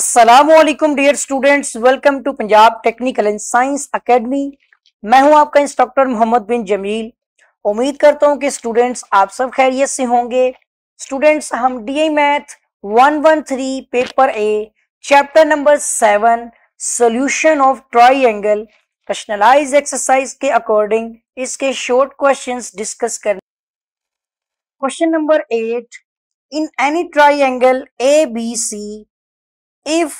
Aslam dear students welcome to Punjab technical and science academy मैं हूं आपका इंस्ट्रक्टर मोहम्मद बिन जमील उम्मीद करता हूं कि स्टूडेंट्स आप सब खैरियत से होंगे स्टूडेंट्स हम D math three paper A chapter number seven solution of angle personalize exercise के अकॉर्डिंग इसके शॉर्ट क्वेश्चन डिस्कस कर question number eight in any triangle A B C if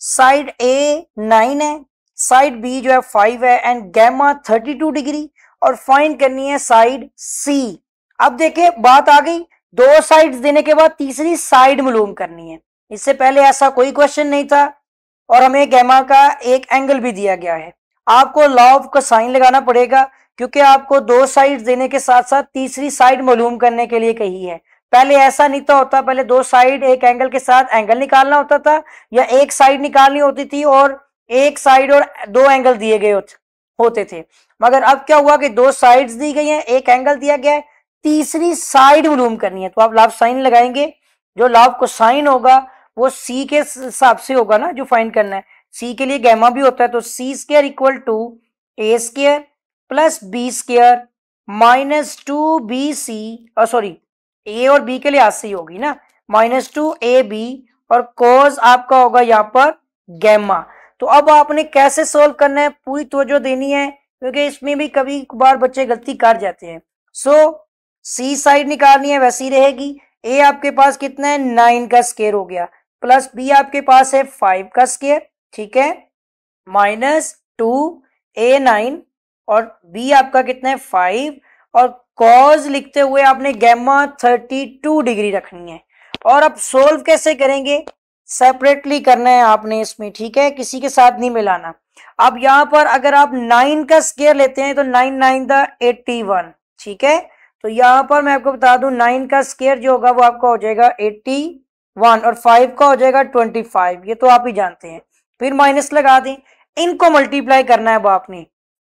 side A nine है side B जो है five है and gamma thirty two degree और find करनी है साइड सी अब देखे बात आ गई दो साइड्स देने के बाद तीसरी साइड मालूम करनी है इससे पहले ऐसा कोई क्वेश्चन नहीं था और हमें गैमा का एक एंगल भी दिया गया है आपको लॉ ऑफ का साइन लगाना पड़ेगा क्योंकि आपको दो साइड देने के साथ साथ तीसरी साइड मालूम करने के लिए कही है पहले ऐसा नहीं तो होता पहले दो साइड एक एंगल के साथ एंगल निकालना होता था या एक साइड निकालनी होती थी और एक साइड और दो एंगल दिए गए होते थे मगर अब क्या हुआ कि दो साइड्स दी गई हैं एक एंगल दिया गया है तीसरी साइड मलूम करनी है तो आप लाभ साइन लगाएंगे जो लाभ को साइन होगा वो सी के हिसाब से होगा ना जो फाइन करना है सी के लिए गैमा भी होता है तो C square equal to A square plus B square minus two B C sorry A और बी के लिए आज से ही होगी ना माइनस टू ए बी और कोज आपका होगा यहाँ पर गैमा तो अब आपने कैसे सोल्व करना है पूरी तवज्जो देनी है क्योंकि इसमें भी कभी कभार बच्चे गलती कर जाते हैं सो सी साइड निकालनी है वैसी रहेगी ए आपके पास कितना है नाइन का स्केयर हो गया प्लस बी आपके पास है फाइव का स्केयर ठीक है माइनस टू ए नाइन और बी आपका कितना है फाइव और कॉज लिखते हुए आपने गैमा 32 डिग्री रखनी है और अब सोल्व कैसे करेंगे सेपरेटली करना है आपने इसमें ठीक है किसी के साथ नहीं मिलाना अब यहां पर अगर आप नाइन का स्केयर लेते हैं तो nine nine the eighty one ठीक है तो यहां पर मैं आपको बता दूं नाइन का स्केयर जो होगा वो आपका हो जाएगा एट्टी वन और फाइव का हो जाएगा ट्वेंटी फाइव ये तो आप ही जानते हैं फिर माइनस लगा दें इनको मल्टीप्लाई करना है अब आपने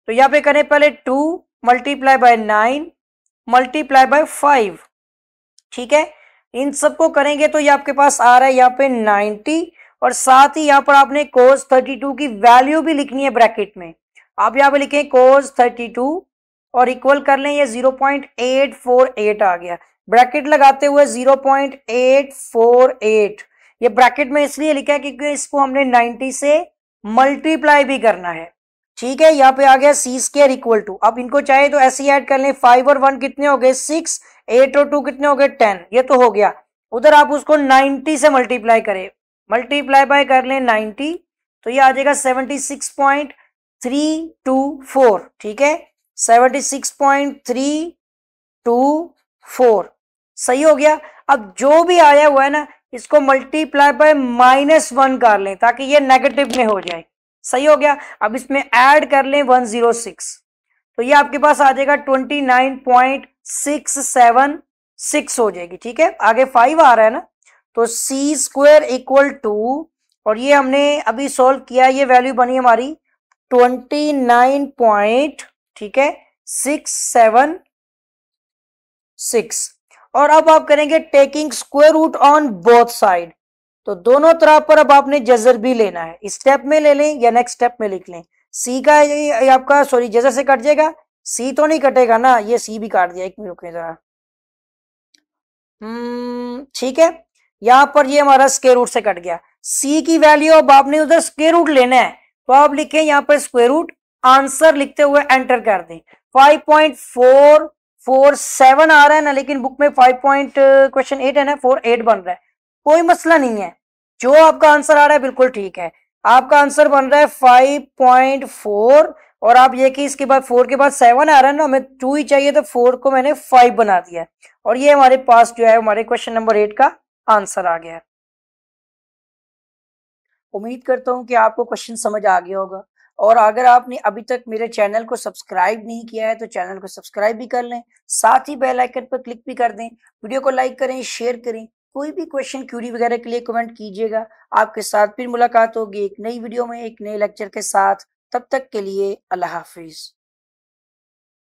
तो यहाँ पे करें पहले two multiply by nine multiply by five ठीक है इन सबको करेंगे तो ये आपके पास आ रहा है यहाँ पे नाइन्टी और साथ ही यहाँ पर आपने कोस थर्टी टू की वैल्यू भी लिखनी है ब्रैकेट में आप यहाँ पे लिखें कोस थर्टी टू और इक्वल कर लें ये zero point eight four eight आ गया ब्रैकेट लगाते हुए zero point eight four eight ये ब्रैकेट में इसलिए लिखा है क्योंकि इसको हमने नाइन्टी से मल्टीप्लाई भी करना है ठीक है यहाँ पे आ गया सी स्केयर इक्वल टू अब इनको चाहिए तो ऐसे ही ऐड कर लें फाइव और वन कितने हो गए सिक्स एट और टू कितने हो गए टेन ये तो हो गया उधर आप उसको नाइन्टी से मल्टीप्लाई करें मल्टीप्लाई बाय कर लें नाइन्टी तो ये आ जाएगा seventy six point three two four ठीक है seventy six point three two four सही हो गया अब जो भी आया हुआ है ना इसको मल्टीप्लाई बाय माइनस वन कर लें ताकि ये नेगेटिव में हो जाए सही हो गया अब इसमें ऐड कर लें 106 तो ये आपके पास आ जाएगा 29.676 हो जाएगी ठीक है आगे फाइव आ रहा है ना तो सी स्क्वायर इक्वल टू और ये हमने अभी सॉल्व किया ये वैल्यू बनी हमारी 29 पॉइंट ठीक है सिक्स सेवन सिक्स और अब आप करेंगे taking square root on both side तो दोनों तरफ पर अब आपने जजर भी लेना है स्टेप में ले लें या नेक्स्ट स्टेप में लिख लें सी का ये आपका सॉरी जजर से कट जाएगा सी तो नहीं कटेगा ना ये सी भी काट दिया एक मिनट के जरा हम्म, ठीक है यहां पर ये हमारा स्केयर रूट से कट गया सी की वैल्यू अब आपने उधर स्केयर रूट लेना है तो आप लिखें यहाँ पर स्क्वेयर रूट आंसर लिखते हुए एंटर कर दें सेवन आ रहा है ना लेकिन बुक में फाइव पॉइंट क्वेश्चन एट है ना फोर एट बन रहा है कोई मसला नहीं है जो आपका आंसर आ रहा है बिल्कुल ठीक है आपका आंसर बन रहा है फाइव पॉइंट फोर और आप ये कि इसके बाद फोर के बाद सेवन आ रहा है ना हमें टू ही चाहिए तो फोर को मैंने फाइव बना दिया और ये हमारे पास जो है हमारे क्वेश्चन नंबर एट का आंसर आ गया उम्मीद करता हूं कि आपको क्वेश्चन समझ आ गया होगा और अगर आपने अभी तक मेरे चैनल को सब्सक्राइब नहीं किया है तो चैनल को सब्सक्राइब भी कर लें साथ ही बेल आइकन पर क्लिक भी कर दें वीडियो को लाइक करें शेयर करें कोई भी क्वेश्चन क्यूरी वगैरह के लिए कमेंट कीजिएगा आपके साथ फिर मुलाकात होगी एक नई वीडियो में एक नए लेक्चर के साथ तब तक के लिए अल्लाह हाफिज़